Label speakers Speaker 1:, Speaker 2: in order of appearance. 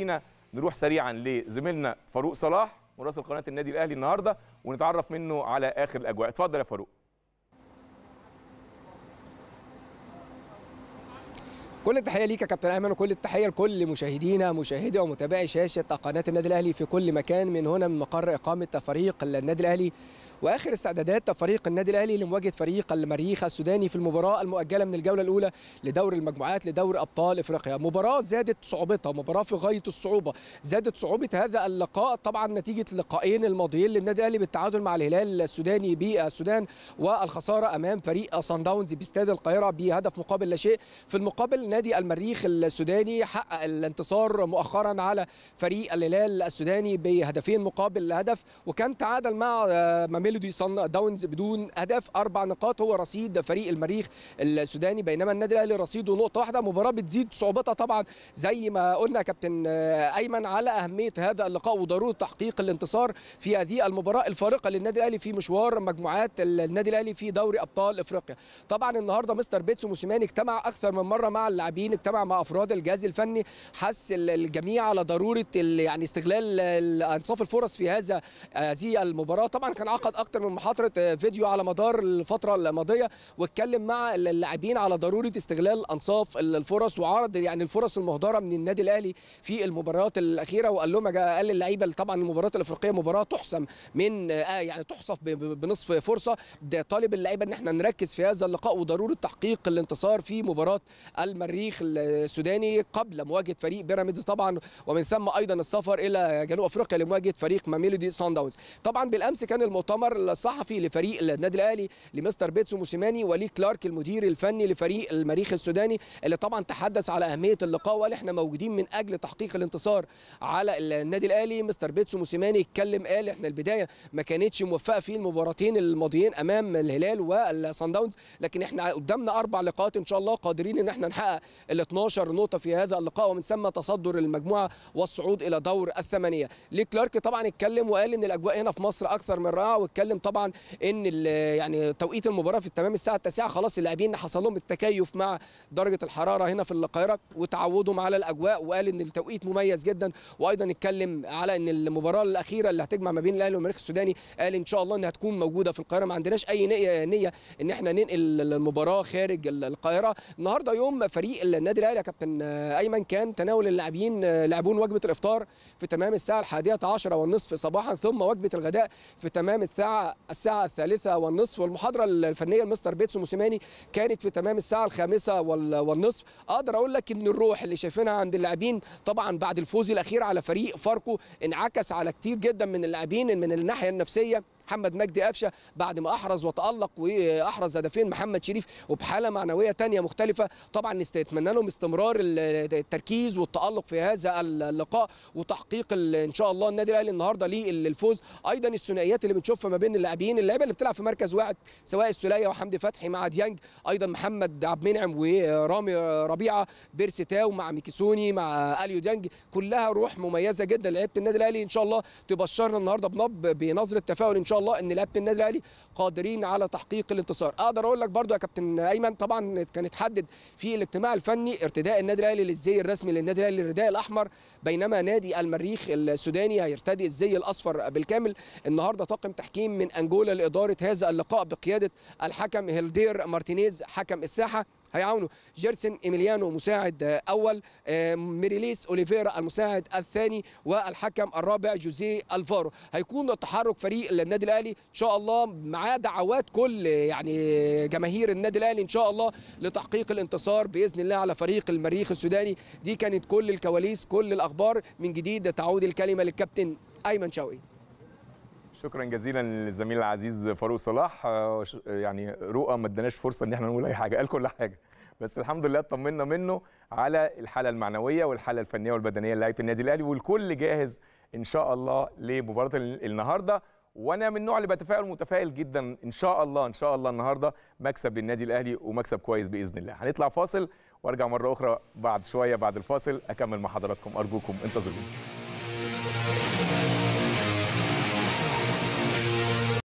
Speaker 1: خلينا نروح سريعا لزميلنا فاروق صلاح مراسل قناه النادي الاهلي النهارده ونتعرف منه على اخر الاجواء اتفضل يا فاروق
Speaker 2: كل التحيه ليك يا كابتن ايمن وكل التحيه لكل مشاهدينا مشاهدي ومتابعي شاشه قناه النادي الاهلي في كل مكان من هنا من مقر اقامه فريق النادي الاهلي واخر استعدادات فريق النادي الاهلي لمواجهه فريق المريخ السوداني في المباراه المؤجله من الجوله الاولى لدور المجموعات لدور ابطال افريقيا مباراه زادت صعوبتها مباراه في غايه الصعوبه زادت صعوبه هذا اللقاء طبعا نتيجه اللقاءين الماضيين للنادي الاهلي بالتعادل مع الهلال السوداني بالسودان والخساره امام فريق صن داونز باستاد القاهره بهدف مقابل لا شيء في المقابل نادي المريخ السوداني حقق الانتصار مؤخرا على فريق الهلال السوداني بهدفين مقابل هدف وكان تعادل مع آه، ميلودي صن داونز بدون اهداف اربع نقاط هو رصيد فريق المريخ السوداني بينما النادي الاهلي رصيده نقطه واحده مباراه بتزيد صعوبتها طبعا زي ما قلنا كابتن ايمن على اهميه هذا اللقاء وضروره تحقيق الانتصار في هذه المباراه الفارقه للنادي الاهلي في مشوار مجموعات النادي الاهلي في دوري ابطال افريقيا طبعا النهارده مستر بيتسو موسيماني اجتمع اكثر من مره مع اللاعبين اجتمع مع افراد الجهاز الفني حس الجميع على ضروره يعني استغلال انصاف الفرص في هذا آه، هذه المباراه طبعا كان عقد اكتر من محاضره آه، فيديو على مدار الفتره الماضيه واتكلم مع اللاعبين على ضروره استغلال انصاف الفرص وعرض يعني الفرص المهدره من النادي الاهلي في المباريات الاخيره وقال لهم قال للعيبه طبعا المباريات الافريقيه مباراه تحسم من آه، يعني تحصف بنصف فرصه ده طالب اللعيبه ان احنا نركز في هذا اللقاء وضروره تحقيق الانتصار في مباراه المريخ السوداني قبل مواجهه فريق بيراميدز طبعا ومن ثم ايضا السفر الى جنوب افريقيا لمواجهه فريق ماميلودي سان داونز طبعا بالامس كان المؤتمر الانتصار الصحفي لفريق النادي الاهلي لمستر بيتسو موسيماني ولي كلارك المدير الفني لفريق المريخ السوداني اللي طبعا تحدث على اهميه اللقاء وقال احنا موجودين من اجل تحقيق الانتصار على النادي الاهلي مستر بيتسو موسيماني اتكلم قال احنا البدايه ما كانتش موفقه في المباراتين الماضيين امام الهلال والصن داونز لكن احنا قدامنا اربع لقاءات ان شاء الله قادرين ان احنا نحقق ال 12 نقطه في هذا اللقاء ومن ثم تصدر المجموعه والصعود الى دور الثمانيه ليه كلارك طبعا اتكلم وقال ان الاجواء هنا في مصر اكثر من رائعه اتكلم طبعا ان يعني توقيت المباراه في تمام الساعه 9 خلاص اللاعبين حصل لهم التكيف مع درجه الحراره هنا في القاهره وتعودهم على الاجواء وقال ان التوقيت مميز جدا وايضا اتكلم على ان المباراه الاخيره اللي هتجمع ما بين الاهلي والمريخ السوداني قال ان شاء الله انها تكون موجوده في القاهره ما عندناش اي نيه ان احنا ننقل المباراه خارج القاهره النهارده يوم فريق النادي الاهلي يا كابتن ايمن كان تناول اللاعبين لاعبون وجبه الافطار في تمام الساعه 11 والنصف صباحا ثم وجبه الغداء في تمام الساعه الساعه الثالثه والنصف والمحاضره الفنيه لمستر بيتسو موسيماني كانت في تمام الساعه الخامسه والنصف اقدر اقول لك ان الروح اللي شايفينها عند اللاعبين طبعا بعد الفوز الاخير على فريق فاركو انعكس على كتير جدا من اللاعبين من الناحيه النفسيه محمد مجدي قفشه بعد ما احرز وتالق واحرز هدفين محمد شريف وبحاله معنويه ثانيه مختلفه طبعا نتمنى لهم استمرار التركيز والتالق في هذا اللقاء وتحقيق ان شاء الله النادي الاهلي النهارده للفوز ايضا الثنائيات اللي بنشوفها ما بين اللاعبين اللعيبه اللي بتلعب في مركز واحد سواء السليه وحمدي فتحي مع ديانج ايضا محمد عبد المنعم ورامي ربيعه بيرسيتاو مع ميكيسوني مع اليو ديانج كلها روح مميزه جدا لعيبه النادي الاهلي ان شاء الله تبشرنا النهارده بنظره تفاؤل ان شاء الله الله ان لعيبه النادي الاهلي قادرين على تحقيق الانتصار اقدر اقول لك برضو يا كابتن ايمن طبعا كان اتحدد في الاجتماع الفني ارتداء النادي الاهلي للزي الرسمي للنادي الاهلي الرداء الاحمر بينما نادي المريخ السوداني هيرتدي الزي الاصفر بالكامل النهارده طاقم تحكيم من انجولا لاداره هذا اللقاء بقياده الحكم هيلدير مارتينيز حكم الساحه هيعاونوا جيرسن ايميليانو مساعد آه، اول آه، ميريليس اوليفيرا المساعد الثاني والحكم الرابع جوزيه الفارو هيكون تحرك فريق النادي الاهلي ان شاء الله مع دعوات كل يعني جماهير النادي الاهلي ان شاء الله لتحقيق الانتصار باذن الله على فريق المريخ السوداني دي كانت كل الكواليس كل الاخبار من جديد تعود الكلمه للكابتن ايمن شوقي
Speaker 1: شكرا جزيلا للزميل العزيز فاروق صلاح آه، يعني رؤى ما اداناش فرصه ان احنا نقول اي حاجه قال كل حاجه بس الحمد لله اطمنا منه على الحاله المعنويه والحاله الفنيه والبدنيه لعيبه النادي الاهلي والكل جاهز ان شاء الله لمباراه النهارده وانا من النوع اللي بتفائل متفائل جدا ان شاء الله ان شاء الله النهارده مكسب للنادي الاهلي ومكسب كويس باذن الله هنطلع فاصل وارجع مره اخرى بعد شويه بعد الفاصل اكمل مع حضراتكم ارجوكم انتظروني